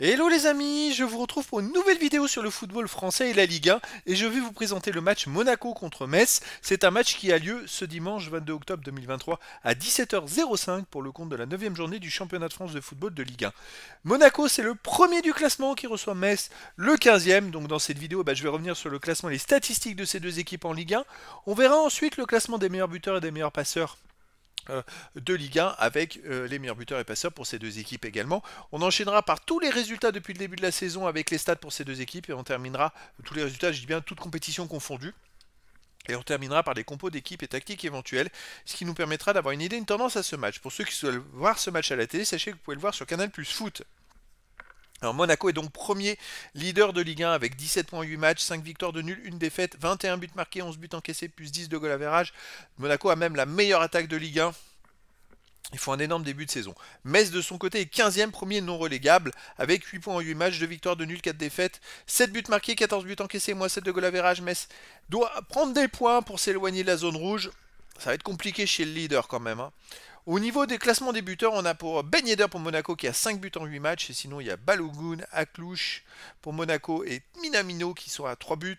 Hello les amis, je vous retrouve pour une nouvelle vidéo sur le football français et la Ligue 1 et je vais vous présenter le match Monaco contre Metz. C'est un match qui a lieu ce dimanche 22 octobre 2023 à 17h05 pour le compte de la 9 journée du championnat de France de football de Ligue 1. Monaco c'est le premier du classement qui reçoit Metz, le 15e, donc dans cette vidéo bah, je vais revenir sur le classement et les statistiques de ces deux équipes en Ligue 1. On verra ensuite le classement des meilleurs buteurs et des meilleurs passeurs euh, de Ligue 1 avec euh, les meilleurs buteurs et passeurs pour ces deux équipes également. On enchaînera par tous les résultats depuis le début de la saison avec les stats pour ces deux équipes et on terminera tous les résultats, je dis bien toutes compétitions confondues. Et on terminera par les compos d'équipes et tactiques éventuelles, ce qui nous permettra d'avoir une idée, une tendance à ce match. Pour ceux qui souhaitent voir ce match à la télé, sachez que vous pouvez le voir sur Canal Plus Foot. Alors Monaco est donc premier leader de Ligue 1 avec 17.8 matchs, 5 victoires de nul, 1 défaite, 21 buts marqués, 11 buts encaissés, plus 10 de goal average. Monaco a même la meilleure attaque de Ligue 1. Il faut un énorme début de saison. Metz de son côté est 15e, premier non relégable, avec 8 points en 8 matchs, 2 victoires, de nul, 4 défaites, 7 buts marqués, 14 buts encaissés, moins 7 de goal average. Metz doit prendre des points pour s'éloigner de la zone rouge. Ça va être compliqué chez le leader quand même. Hein. Au niveau des classements des buteurs, on a pour Ben Yedder pour Monaco qui a 5 buts en 8 matchs. Et sinon, il y a Balogun, Aklouche pour Monaco et Minamino qui sont à 3 buts.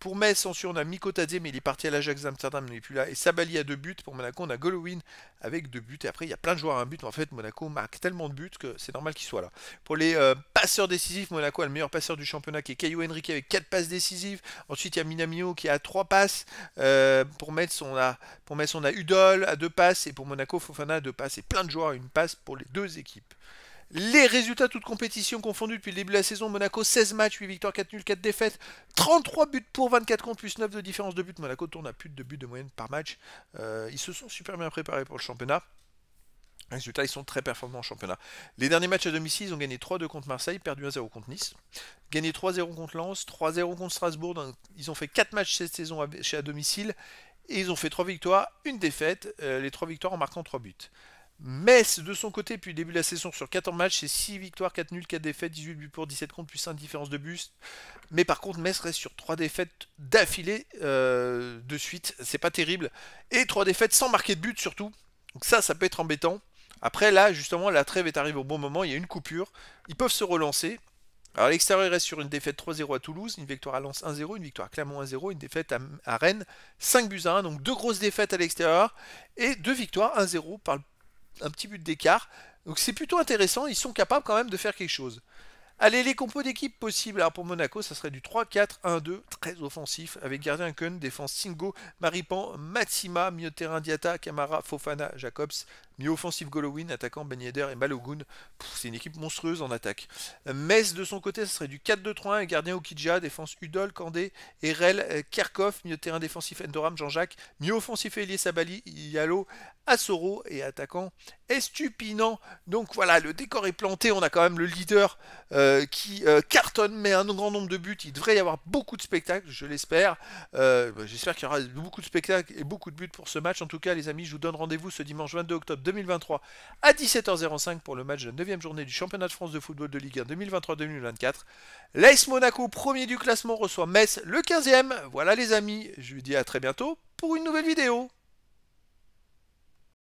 Pour Metz, ensuite, on a Miko mais il est parti à l'Ajax d'Amsterdam, mais il n'est plus là. Et Sabali a deux buts. Pour Monaco, on a Golowin avec deux buts. Et après, il y a plein de joueurs à un but. en fait, Monaco marque tellement de buts que c'est normal qu'il soit là. Pour les euh, passeurs décisifs, Monaco a le meilleur passeur du championnat qui est Caio Henrique avec quatre passes décisives. Ensuite, il y a Minamio qui a trois passes. Euh, pour, Metz, on a, pour Metz, on a Udol à deux passes. Et pour Monaco, Fofana à 2 passes. Et plein de joueurs à une passe pour les deux équipes. Les résultats, toutes compétitions confondues depuis le début de la saison, Monaco 16 matchs, 8 victoires, 4 nuls, 4 défaites, 33 buts pour 24 contre, plus 9 de différence de buts. Monaco tourne à plus de buts de moyenne par match. Euh, ils se sont super bien préparés pour le championnat. Résultat, ils sont très performants en championnat. Les derniers matchs à domicile, ils ont gagné 3-2 contre Marseille, perdu 1-0 contre Nice, gagné 3-0 contre Lens, 3-0 contre Strasbourg. Ils ont fait 4 matchs cette saison à, chez à domicile et ils ont fait 3 victoires, une défaite, euh, les 3 victoires en marquant 3 buts. Metz, de son côté, depuis le début de la saison, sur 14 matchs, c'est 6 victoires, 4 nuls, 4 défaites, 18 buts pour, 17 contre, plus 5 différences de buts. Mais par contre, Metz reste sur 3 défaites d'affilée euh, de suite. C'est pas terrible. Et 3 défaites sans marquer de but, surtout. Donc ça, ça peut être embêtant. Après, là, justement, la trêve est arrivée au bon moment. Il y a une coupure. Ils peuvent se relancer. Alors, l'extérieur reste sur une défaite 3-0 à Toulouse, une victoire à Lens 1-0, une victoire à Clermont 1-0, une défaite à, Rennes 5 buts à 1. Donc, deux grosses défaites à l'extérieur et deux victoires 1-0 par le un petit but d'écart. Donc c'est plutôt intéressant, ils sont capables quand même de faire quelque chose. Allez, les compos d'équipe possibles. Alors pour Monaco, ça serait du 3-4-1-2, très offensif, avec gardien Kun, défense Singo, Maripan, Matsima, milieu terrain Diata, Camara, Fofana, Jacobs, mi offensif Golowin, attaquant Ben Yedder et Balogun. C'est une équipe monstrueuse en attaque. Metz de son côté, ce serait du 4-2-3-1, gardien Okidja, défense Udol, Kandé, Erel, euh, Kerkov. milieu terrain défensif Endoram, Jean-Jacques, Mieux offensif Elie Sabali, Yalo, Assoro et attaquant Estupinant. Donc voilà, le décor est planté, on a quand même le leader euh, qui euh, cartonne, mais un grand nombre de buts, il devrait y avoir beaucoup de spectacles, je l'espère. J'espère qu'il y aura beaucoup de spectacles et beaucoup de buts pour ce match. En tout cas, les amis, je vous donne rendez-vous ce dimanche 22 octobre 2023 à 17h05 pour le match de la 9 journée du championnat de France de football de Ligue 1 2023-2024. L'AS Monaco, premier du classement, reçoit Metz, le 15e. Voilà les amis, je vous dis à très bientôt pour une nouvelle vidéo.